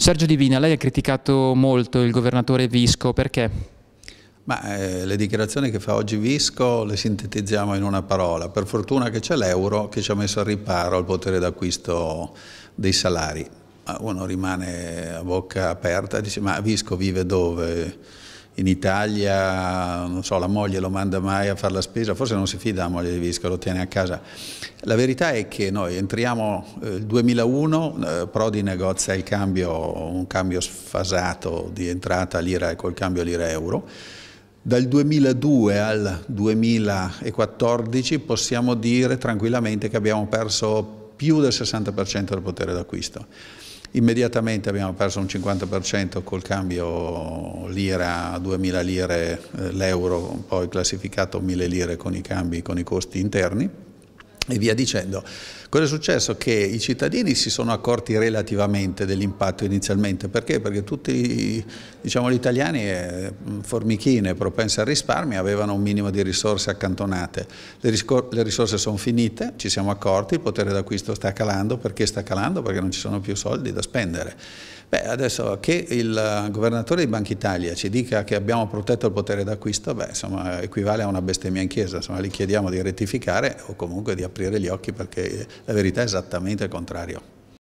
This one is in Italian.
Sergio Divina, lei ha criticato molto il governatore Visco, perché? Ma, eh, le dichiarazioni che fa oggi Visco le sintetizziamo in una parola. Per fortuna che c'è l'euro che ci ha messo al riparo il potere d'acquisto dei salari. Uno rimane a bocca aperta e dice ma Visco vive dove? in Italia, non so, la moglie lo manda mai a fare la spesa, forse non si fida la moglie di Visco, lo tiene a casa. La verità è che noi entriamo nel eh, 2001, eh, Prodi negozia il cambio, un cambio sfasato di entrata lira col cambio lira-euro, dal 2002 al 2014 possiamo dire tranquillamente che abbiamo perso più del 60% del potere d'acquisto. Immediatamente abbiamo perso un 50% col cambio lira, 2000 lire eh, l'euro, poi classificato 1000 lire con i cambi, con i costi interni e via dicendo. Cosa è successo? Che i cittadini si sono accorti relativamente dell'impatto inizialmente, perché? Perché tutti diciamo, gli italiani eh, formichine, propense al risparmio, avevano un minimo di risorse accantonate. Le, le risorse sono finite, ci siamo accorti, il potere d'acquisto sta calando, perché sta calando? Perché non ci sono più soldi da spendere. Beh, adesso che il governatore di Banca Italia ci dica che abbiamo protetto il potere d'acquisto, beh, insomma, equivale a una bestemmia in chiesa, insomma, gli chiediamo di rettificare o comunque di aprire gli occhi perché la verità è esattamente il contrario.